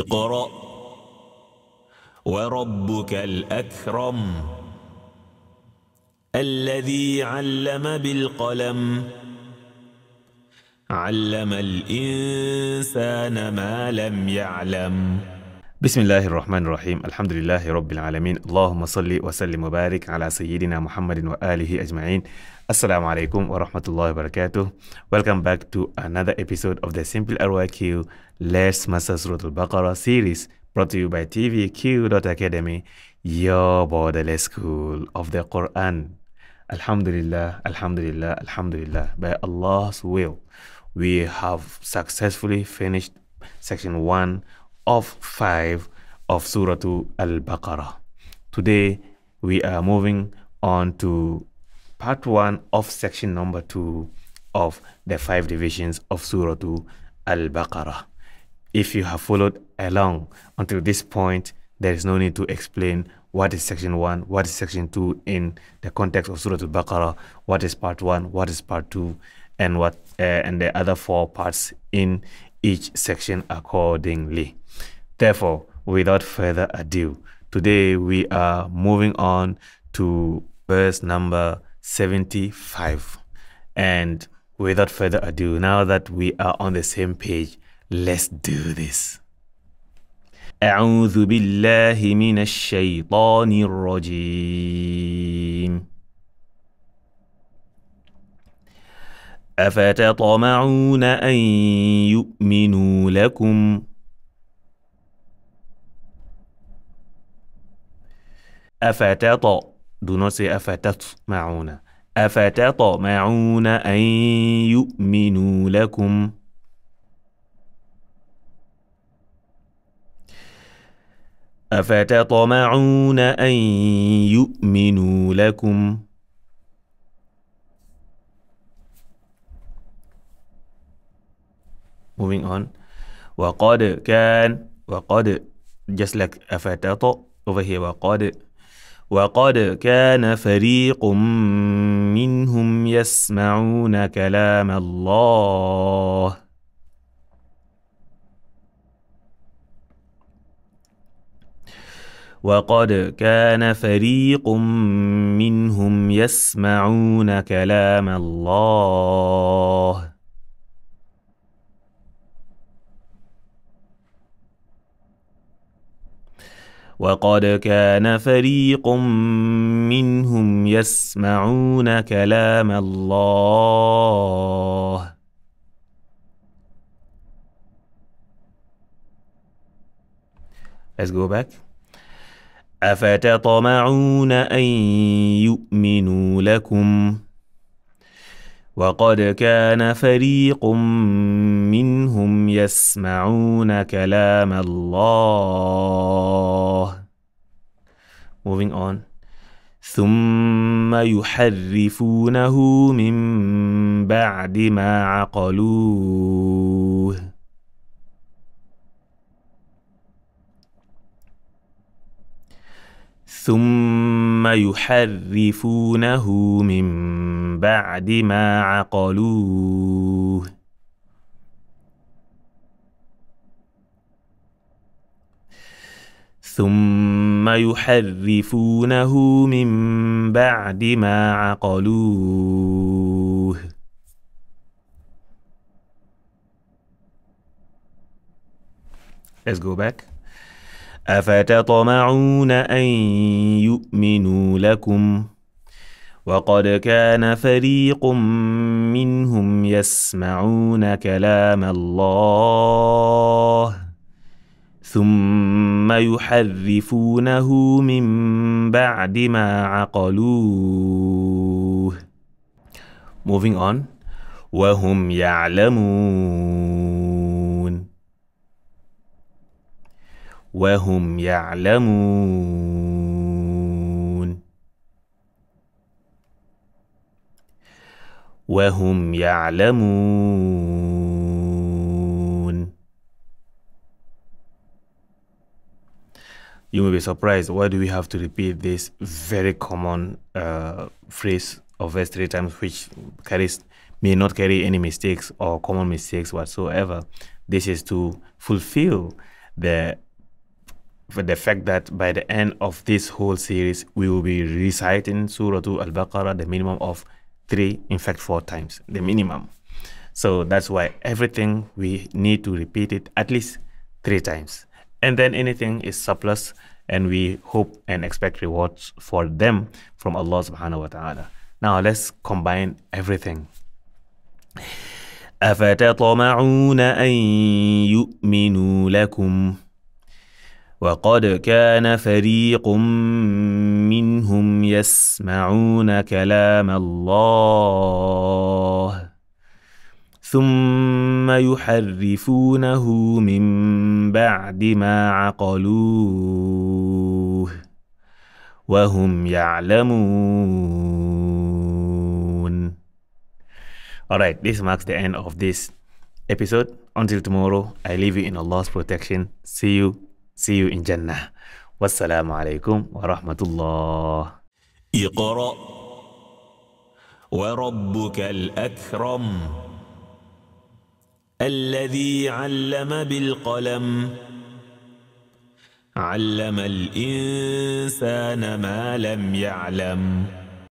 اقرأ وربك الأكرم الذي علم بالقلم علم الإنسان ما لم يعلم بسم الله الرحمن الرحيم الحمد لله رب العالمين اللهم صل وسلم وبارك على سيدنا محمد وآله أجمعين السلام عليكم ورحمة الله وبركاته Welcome back to another episode of the Simple RYQ Let's Master Surah Al-Baqarah series brought to you by TVQ.academy, your borderless school of the Quran. الحمد الحمد لله لله الحمد لله By Allah's will, we have successfully finished section 1 of 5 of Surah Al-Baqarah. Today we are moving on to part 1 of section number 2 of the five divisions of Surah Al-Baqarah. If you have followed along until this point, there is no need to explain what is section 1, what is section 2 in the context of Surah Al-Baqarah, what is part 1, what is part 2, and what uh, and the other four parts in each section accordingly. Therefore, without further ado, today we are moving on to verse number 75. And without further ado, now that we are on the same page, let's do this. أعوذ بالله من الشيطان الرجيم أفتطمعون أن يؤمنوا لكم أفتط do not say أفتطمعون أفتطمعون أن يؤمنوا لكم أفتطمعون أن يؤمنوا لكم moving on وقد كان وقد just like أفتاطو over here وقد وقد كان فريق منهم يسمعون كلام الله وقد كان فريق منهم يسمعون كلام الله وقد كان فريق منهم يسمعون كلام الله Let's go back. أفتطمعون أن يؤمنوا لكم؟ وقد كان فريق منهم يسمعون كلام الله moving on ثم يحرفونه من بعد ما عقلوه ثم ثم يحرفونه من بعد ما عقلوه ثم يحرفونه من بعد ما عقلوه Let's go back. أفتطمعون أن يؤمنوا لكم وقد كان فريق منهم يسمعون كلام الله ثم يحرفونه من بعد ما عقلوه Moving on وهم يعلمون وهم يعلمون وهم يعلمون You may be surprised why do we have to repeat this very common uh, phrase of verse three times which carries may not carry any mistakes or common mistakes whatsoever. This is to fulfill the for the fact that by the end of this whole series, we will be reciting Surah Al-Baqarah the minimum of three, in fact, four times, the minimum. So that's why everything we need to repeat it at least three times. And then anything is surplus and we hope and expect rewards for them from Allah subhanahu wa ta'ala. Now let's combine everything. أفتطمعون أن يؤمنوا لكم وقد كان فريق منهم يسمعون كلام الله ثم يحرفونه من بعد ما عقلوه وهم يعلمون Alright, this marks the end of this episode. Until tomorrow, I leave you in Allah's protection. See you See you in Jannah. والسلام عليكم ورحمة الله اقرأ وربك الأكرم الذي علم بالقلم علم الإنسان ما لم يعلم